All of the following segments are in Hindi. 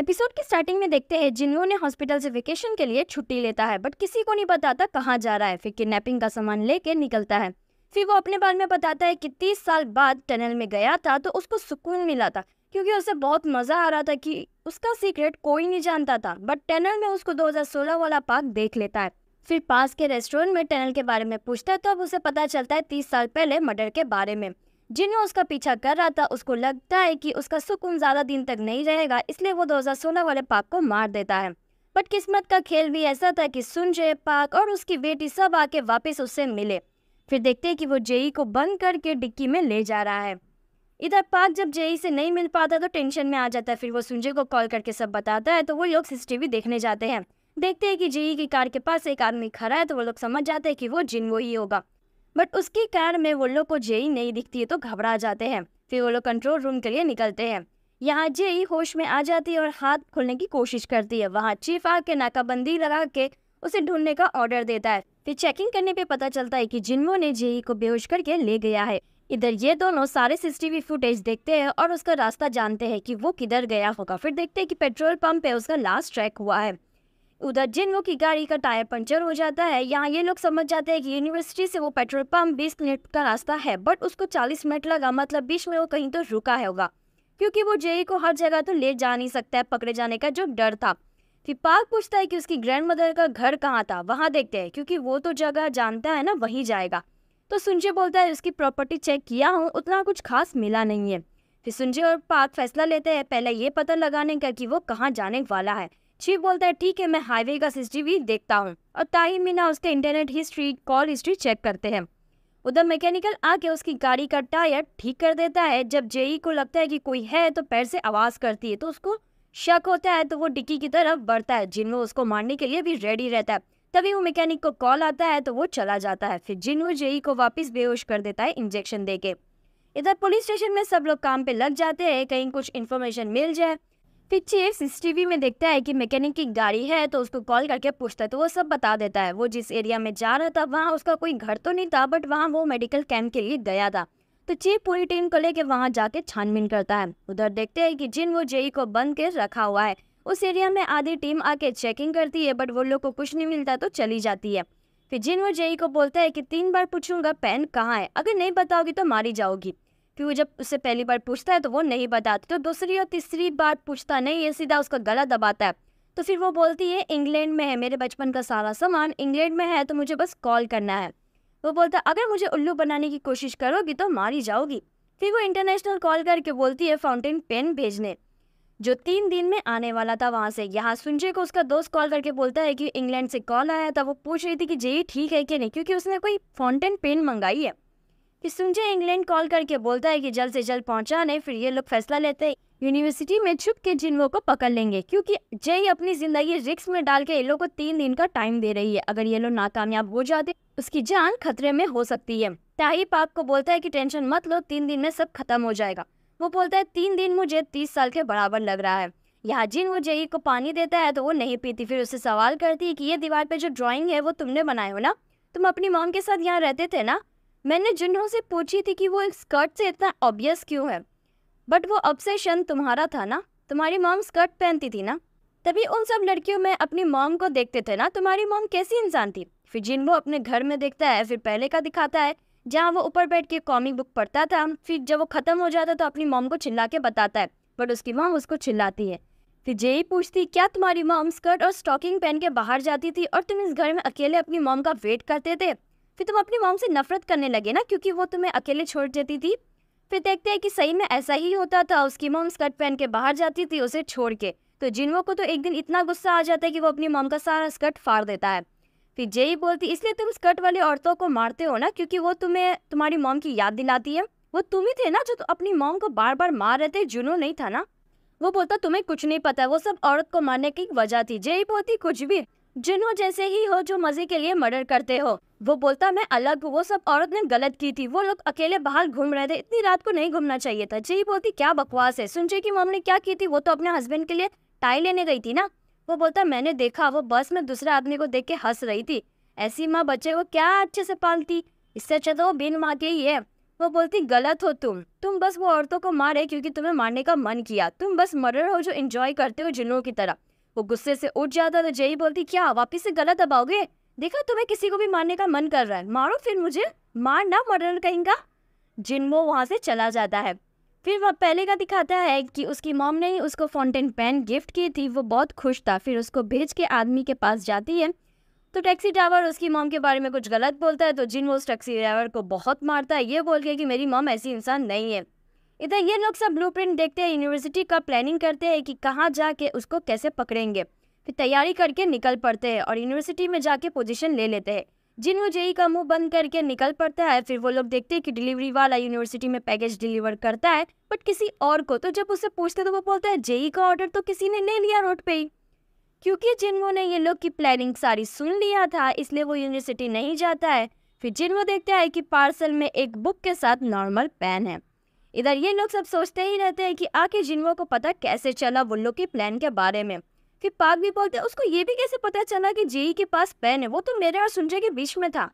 एपिसोड की स्टार्टिंग में देखते हैं जिनवो ने हॉस्पिटल से वेकेशन के लिए छुट्टी लेता है बट किसी को नहीं बताता कहाँ जा रहा है फिर किडनेपिंग का सामान लेके निकलता है फिर वो अपने बारे में बताता है कि तीस साल बाद टनल में गया था तो उसको सुकून मिला था क्योंकि उसे बहुत मज़ा आ रहा था कि उसका सीक्रेट कोई नहीं जानता था बट टनल में उसको 2016 वाला पार्क देख लेता है फिर पास के रेस्टोरेंट में टनल के बारे में पूछता है तो अब उसे पता चलता है तीस साल पहले मर्डर के बारे में जिन्हें उसका पीछा कर रहा था उसको लगता है कि उसका सुकून ज़्यादा दिन तक नहीं रहेगा इसलिए वो 2016 वाले पाक को मार देता है बट किस्मत का खेल भी ऐसा था कि सुन जय पाक और उसकी बेटी सब आके वापस उससे मिले फिर देखते हैं कि वो जेई को बंद करके डिक्की में ले जा रहा है इधर पाक जब जेई से नहीं मिल पाता तो टेंशन में आ जाता है फिर वो सुनजय को कॉल करके सब बताता है तो वो लोग सीसीटीवी देखने जाते हैं देखते हैं कि जेई की कार के पास एक आदमी खड़ा है तो वो लोग समझ जाते हैं कि वो जिनवो ही होगा बट उसकी कार में वो लोग को जेई नहीं दिखती है तो घबरा जाते हैं फिर वो लोग कंट्रोल रूम के लिए निकलते हैं यहाँ जेई होश में आ जाती है और हाथ खोलने की कोशिश करती है वहाँ चीफ आके नाकाबंदी लगा के उसे ढूंढने का ऑर्डर देता है फिर चेकिंग करने पे पता चलता है कि जिनमो ने जेई को बेहोश करके ले गया है इधर ये दोनों सारे सीसीटीवी फुटेज देखते हैं और उसका रास्ता जानते हैं कि वो किधर गया होगा फिर देखते हैं कि पेट्रोल पंप पे उसका लास्ट ट्रैक हुआ है उधर जिन लोग की गाड़ी का टायर पंचर हो जाता है यहाँ ये लोग समझ जाते हैं कि यूनिवर्सिटी से वो पेट्रोल पंप 20 मिनट का रास्ता है बट उसको 40 मिनट लगा मतलब बीच में वो कहीं तो रुका है होगा क्योंकि वो जेई को हर जगह तो ले जा नहीं सकता है पकड़े जाने का जो डर था फिर पार्क पूछता है कि उसकी ग्रैंड मदर का घर कहाँ था वहाँ देखते हैं क्योंकि वो तो जगह जानता है ना वहीं जाएगा तो सुनजे बोलता है उसकी प्रॉपर्टी चेक किया हूँ उतना कुछ खास मिला नहीं है फिर सुनजे और पार्क फैसला लेते हैं पहले ये पता लगाने का कि वो कहाँ जाने वाला है शिव बोलता है ठीक है मैं हाईवे का सीसीटीवी देखता हूँ और ताही मीना उसके internet history call history check करते हैं उधर मैकेनिकल आके उसकी गाड़ी का टायर ठीक कर देता है जब जेई को लगता है कि कोई है तो पैर से आवाज़ करती है तो उसको शक होता है तो वो डिक्की की तरफ बढ़ता है जिनवो उसको मारने के लिए भी रेडी रहता है तभी वो मैकेनिक को कॉल आता है तो वो चला जाता है फिर जिनवो जेई को वापस बेहोश कर देता है इंजेक्शन दे के इधर पुलिस स्टेशन में सब लोग काम पे लग जाते हैं कहीं कुछ इन्फॉर्मेशन मिल जाए फिर चीफ सीसीटीवी में देखता है कि मैकेनिक की गाड़ी है तो उसको कॉल करके पूछता है तो वो सब बता देता है वो जिस एरिया में जा रहा था वहाँ उसका कोई घर तो नहीं था बट वहाँ वो मेडिकल कैंप के लिए गया था तो चीफ पूरी टीम को लेके वहाँ जाके छानबीन करता है उधर देखते हैं कि जिन वो जेई को बंद कर रखा हुआ है उस एरिया में आधी टीम आके चेकिंग करती है बट वो लोग को कुछ नहीं मिलता तो चली जाती है फिर जिन वो जेई को बोलता है कि तीन बार पूछूंगा पेन कहाँ है अगर नहीं बताओगी तो मारी जाओगी क्योंकि जब उससे पहली बार पूछता है तो वो नहीं बताती तो दूसरी और तीसरी बार पूछता नहीं ये सीधा उसका गला दबाता है तो फिर वो बोलती है इंग्लैंड में है मेरे बचपन का सारा सामान इंग्लैंड में है तो मुझे बस कॉल करना है वो बोलता अगर मुझे उल्लू बनाने की कोशिश करोगी तो मारी जाओगी फिर वो इंटरनेशनल कॉल करके बोलती है फाउंटेन पेन भेजने जो तीन दिन में आने वाला था वहाँ से यहाँ सुनजय को उसका दोस्त कॉल करके बोलता है कि इंग्लैंड से कॉल आया था वो पूछ रही थी कि जी ठीक है कि नहीं क्योंकि उसने कोई फाउंटेन पेन मंगाई है कि सुंजय इंग्लैंड कॉल करके बोलता है कि जल्द से जल्द नहीं फिर ये लोग फैसला लेते हैं यूनिवर्सिटी में छुप के जिन लोगों को पकड़ लेंगे क्योंकि जय अपनी जिंदगी रिक्स में डाल के ये लोग को तीन दिन का टाइम दे रही है अगर ये लोग नाकामयाब हो जाते उसकी जान खतरे में हो सकती है ताही पाप को बोलता है कि टेंशन मत लो तीन दिन में सब खत्म हो जाएगा वो बोलता है तीन दिन मुझे तीस साल के बराबर लग रहा है यहाँ जिन वो जेई को पानी देता है तो वो नहीं पीती फिर उससे सवाल करती है कि ये दीवार पे जो ड्राइंग है वो तुमने बनाए हो ना तुम अपनी मॉम के साथ यहाँ रहते थे ना मैंने जिन्हों से पूछी थी कि वो एक स्कर्ट से इतना ऑब्वियस क्यों है बट वो ऑब्सेशन तुम्हारा था ना तुम्हारी मॉम स्कर्ट पहनती थी ना तभी उन सब लड़कियों में अपनी मॉम को देखते थे ना तुम्हारी मॉम कैसी इंसान थी फिर जिन वो अपने घर में देखता है फिर पहले का दिखाता है जहाँ वो ऊपर बैठ के कॉमिक बुक पढ़ता था फिर जब वो ख़त्म हो जाता तो अपनी मॉम को चिल्ला के बताता है बट उसकी मॉम उसको चिल्लाती है फिर ही पूछती क्या तुम्हारी मॉम स्कर्ट और स्टॉकिंग पहन के बाहर जाती थी और तुम इस घर में अकेले अपनी मॉम का वेट करते थे फिर तुम अपनी मॉम से नफरत करने लगे ना क्योंकि वो तुम्हें अकेले छोड़ देती थी फिर देखते हैं कि सही में ऐसा ही होता था उसकी मॉम स्कर्ट पहन के बाहर जाती थी उसे छोड़ के तो जिनवो को तो एक दिन इतना गुस्सा आ जाता है कि वो अपनी मॉम का सारा स्कर्ट फाड़ देता है फिर ही बोलती इसलिए तुम स्कर्ट वाली औरतों को मारते हो ना क्योंकि वो तुम्हें तुम्हारी मॉम की याद दिलाती है वो तुम ही थे ना जो अपनी मॉम को बार बार मार रहे थे जुनू नहीं था ना वो बोलता तुम्हें कुछ नहीं पता वो सब औरत को मारने की वजह थी जेई बोलती कुछ भी जिन्हों जैसे ही हो जो मजे के लिए मर्डर करते हो वो बोलता मैं अलग हूँ वो सब औरत ने गलत की थी वो लोग अकेले बाहर घूम रहे थे इतनी रात को नहीं घूमना चाहिए था जी बोलती क्या बकवास है सुनजय की मॉम ने क्या की थी वो तो अपने हस्बैंड के लिए टाई लेने गई थी ना वो बोलता मैंने देखा वो बस में दूसरे आदमी को देख के हंस रही थी ऐसी माँ बच्चे को क्या अच्छे से पालती इससे अच्छा तो वो बिन माँ के ही है वो बोलती गलत हो तुम तुम बस वो औरतों को मारे क्योंकि तुम्हें मारने का मन किया तुम बस मर्डर हो जो इंजॉय करते हो जिनों की तरह वो गुस्से से उठ जाता तो जयी बोलती क्या वापिस से गलत दबाओगे देखा तुम्हें किसी को भी मारने का मन कर रहा है मारो फिर मुझे मारना मर्डर कहेंगा जिनमो वहाँ से चला जाता है फिर वह पहले का दिखाता है कि उसकी मॉम ने ही उसको फाउंटेन पेन गिफ्ट की थी वो बहुत खुश था फिर उसको भेज के आदमी के पास जाती है तो टैक्सी ड्राइवर उसकी मॉम के बारे में कुछ गलत बोलता है तो जिन वो उस टैक्सी ड्राइवर को बहुत मारता है ये बोल के कि मेरी मॉम ऐसी इंसान नहीं है इधर ये लोग सब ब्लूप्रिंट देखते हैं यूनिवर्सिटी का प्लानिंग करते हैं कि कहाँ जाके उसको कैसे पकड़ेंगे फिर तैयारी करके निकल पड़ते हैं और यूनिवर्सिटी में जाके पोजीशन ले लेते हैं वो जेई का मुंह बंद करके निकल पड़ता है फिर वो लोग देखते हैं कि डिलीवरी वाला यूनिवर्सिटी में पैकेज डिलीवर करता है बट किसी और को तो जब उससे पूछते तो वो बोलता है जेई का ऑर्डर तो किसी ने ले लिया रोड पे ही क्योंकि जिनवो ने ये लोग की प्लानिंग सारी सुन लिया था इसलिए वो यूनिवर्सिटी नहीं जाता है फिर जिनवो देखता है कि पार्सल में एक बुक के साथ नॉर्मल पेन है इधर ये लोग सब सोचते ही रहते हैं कि आखिर जिनवो को पता कैसे चला लोग के प्लान के बारे में फिर पाक भी बोलते हैं उसको ये भी कैसे पता चला कि जेई के पास पेन है वो तो मेरे और सुनजय के बीच में था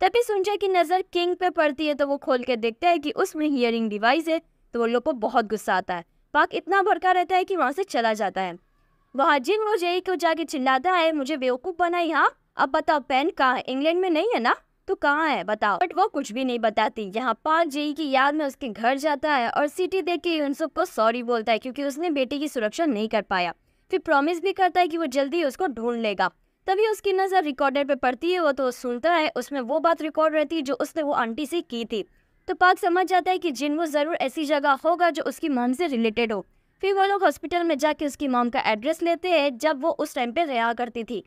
तभी सुनजय की नज़र किंग पे पड़ती है तो वो खोल के देखते हैं कि उसमें हियरिंग डिवाइस है तो वो लोग को बहुत गुस्सा आता है पाक इतना भड़का रहता है कि वहाँ से चला जाता है वहाँ जिन वो जेई को जाके चिल्लाता है मुझे बेवकूफ़ बनाई हाँ अब बताओ पेन कहाँ इंग्लैंड में नहीं है ना तो कहाँ है बताओ बट वो कुछ भी नहीं बताती यहाँ पांच जेई की याद में उसके घर जाता है और सिटी देख के यूनसुफ को सॉरी बोलता है क्योंकि उसने बेटे की सुरक्षा नहीं कर पाया फिर प्रॉमिस भी करता है कि वो जल्दी उसको ढूंढ लेगा तभी उसकी नज़र रिकॉर्डर पे पड़ती है वो तो सुनता है उसमें वो बात रिकॉर्ड रहती है जो उसने वो आंटी से की थी तो पाक समझ जाता है कि जिन वो ज़रूर ऐसी जगह होगा जो उसकी मम से रिलेटेड हो फिर वो लोग हॉस्पिटल में जाके उसकी मॉम का एड्रेस लेते हैं जब वो उस टाइम पे रहा करती थी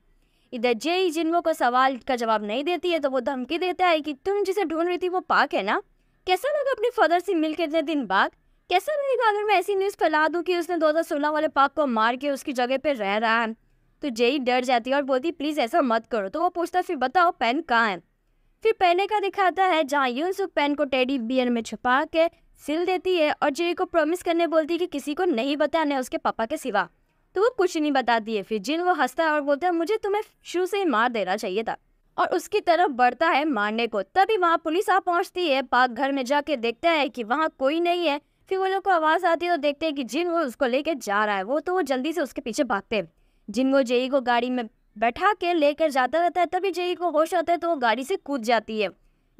इधर जे जिन को सवाल का जवाब नहीं देती है तो वो धमकी देता है कि तुम जिसे ढूंढ रही थी वो पाक है ना कैसा लगा अपने फादर से मिलकर इतने दिन बाद कैसा लगेगा अगर मैं ऐसी न्यूज़ फैला दूँ कि उसने दो वाले पाक को मार के उसकी जगह पर रह रहा है तो जेई डर जाती है और बोलती प्लीज़ ऐसा मत करो तो वो पूछता फिर बताओ पेन कहाँ है फिर पहने का दिखाता है जहाँ यून सुख पेन को टेडी बियर में छुपा के सिल देती है और जेई को प्रॉमिस करने बोलती है कि किसी को नहीं बताना है उसके पापा के सिवा तो वो कुछ नहीं बताती है फिर जिन वो हंसता है और बोलता है मुझे तुम्हें शू से मार देना चाहिए था और उसकी तरफ बढ़ता है मारने को तभी वहाँ पुलिस आ पहुँचती है पाक घर में जाके देखता है कि वहाँ कोई नहीं है फिर वो लोग को आवाज़ आती है तो देखते हैं कि जिन वो उसको लेके जा रहा है वो तो वो जल्दी से उसके पीछे भागते हैं जिन वो जेई को गाड़ी में बैठा के लेकर जाता रहता है तभी जेई को होश आता है तो वो गाड़ी से कूद जाती है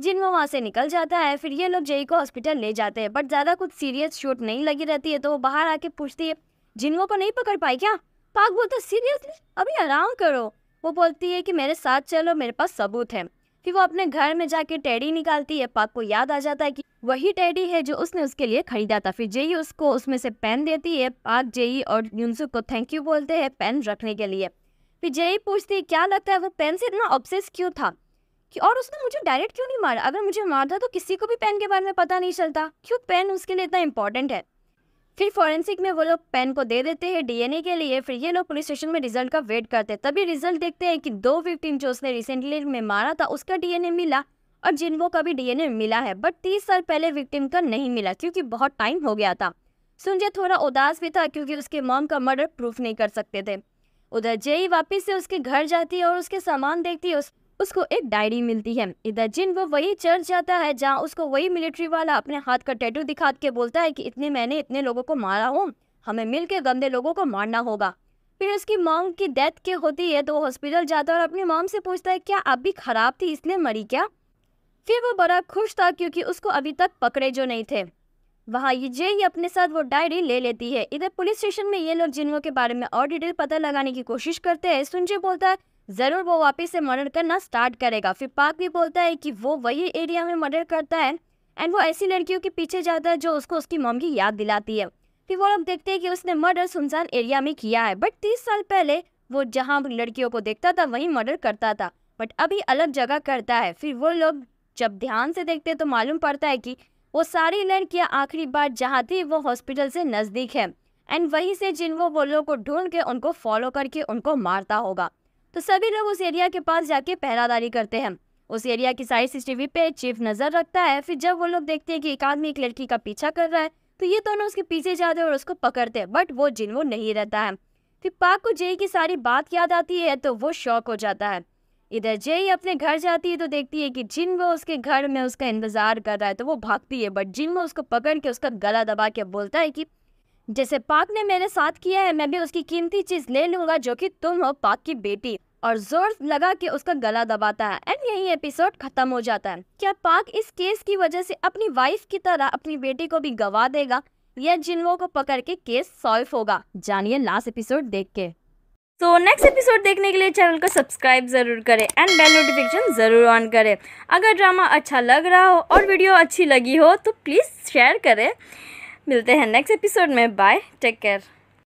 जिन वो वहाँ से निकल जाता है फिर ये लोग जेई को हॉस्पिटल ले जाते हैं बट ज़्यादा कुछ सीरियस शूट नहीं लगी रहती है तो वो बाहर आके पूछती है जिनवों को नहीं पकड़ पाई क्या पाक बोलता सीरियसली अभी आराम करो वो बोलती है कि मेरे साथ चलो मेरे पास सबूत है फिर वो अपने घर में जाके टेडी निकालती है पाक को याद आ जाता है कि वही टेडी है जो उसने उसके लिए खरीदा था फिर जेई उसको उसमें से पेन देती है पाक जेई और यूनसुक को थैंक यू बोलते हैं पेन रखने के लिए फिर जेई पूछती है क्या लगता है वो पेन से इतना ऑब्सेस क्यों था कि और उसने मुझे डायरेक्ट क्यों नहीं मारा अगर मुझे मारता तो किसी को भी पेन के बारे में पता नहीं चलता क्यों पेन उसके लिए इतना इंपॉर्टेंट है फिर फॉरेंसिक में वो लोग पेन को दे देते हैं डीएनए के लिए फिर ये लोग पुलिस स्टेशन में रिजल्ट का वेट करते हैं तभी रिजल्ट देखते हैं कि दो विक्टिम जो उसने रिसेंटली में मारा था उसका डीएनए मिला और वो का भी डीएनए मिला है बट तीस साल पहले विक्टिम का नहीं मिला क्योंकि बहुत टाइम हो गया था सुनजय थोड़ा उदास भी था क्योंकि उसके मॉम का मर्डर प्रूफ नहीं कर सकते थे उधर जेई वापिस से उसके घर जाती है और उसके सामान देखती है उस उसको एक डायरी मिलती है इधर जिन वो वही चर्च जाता है जहाँ उसको वही मिलिट्री वाला अपने हाथ का टैटू दिखा के बोलता है कि इतने मैंने इतने लोगों को मारा हूँ हमें मिल के गंदे लोगों को मारना होगा फिर उसकी मॉम की डेथ के होती है तो वो हॉस्पिटल जाता है और अपनी मॉम से पूछता है क्या आप भी ख़राब थी इसलिए मरी क्या फिर वो बड़ा खुश था क्योंकि उसको अभी तक पकड़े जो नहीं थे वहाँ ये ही अपने साथ वो डायरी ले लेती है इधर पुलिस स्टेशन में ये लोग जिनों के बारे में और डिटेल पता लगाने की कोशिश करते हैं सुनजे बोलता है ज़रूर वो वापस से मर्डर करना स्टार्ट करेगा फिर पाक भी बोलता है कि वो वही एरिया में मर्डर करता है एंड वो ऐसी लड़कियों के पीछे जाता है जो उसको उसकी मॉम की याद दिलाती है फिर वो लोग देखते हैं कि उसने मर्डर सुनसान एरिया में किया है बट तीस साल पहले वो जहाँ लड़कियों को देखता था वहीं मर्डर करता था बट अभी अलग जगह करता है फिर वो लोग जब ध्यान से देखते हैं तो मालूम पड़ता है कि वो सारी लड़कियाँ आखिरी बार जहाँ थी वो हॉस्पिटल से नज़दीक है एंड वहीं से जिनको वो लोग को ढूंढ के उनको फॉलो करके उनको मारता होगा तो सभी लोग उस एरिया के पास जाके पहरादारी करते हैं उस एरिया की सारी सीसीटीवी पे चीफ नज़र रखता है फिर जब वो लोग देखते हैं कि एक आदमी एक लड़की का पीछा कर रहा है तो ये दोनों उसके पीछे जाते हैं और उसको पकड़ते हैं बट वो जिन वो नहीं रहता है फिर पाक को जय की सारी बात याद आती है तो वो शौक हो जाता है इधर जय अपने घर जाती है तो देखती है कि जिन वो उसके घर में उसका इंतज़ार कर रहा है तो वो भागती है बट जिन वो उसको पकड़ के उसका गला दबा के बोलता है कि जैसे पाक ने मेरे साथ किया है मैं भी उसकी कीमती चीज ले लूंगा जो कि तुम हो पाक की बेटी और जोर लगा के उसका गला दबाता है एंड यही एपिसोड खत्म हो जाता है क्या पाक इस केस की वजह से अपनी वाइफ की तरह अपनी बेटी को भी गवा देगा या जिन लोगों को पकड़ के केस सॉल्व होगा जानिए लास्ट एपिसोड देख के तो नेक्स्ट एपिसोड देखने के लिए चैनल को सब्सक्राइब ज़रूर करें एंड बेल नोटिफिकेशन ज़रूर ऑन करें अगर ड्रामा अच्छा लग रहा हो और वीडियो अच्छी लगी हो तो प्लीज़ शेयर करें मिलते हैं नेक्स्ट एपिसोड में बाय टेक केयर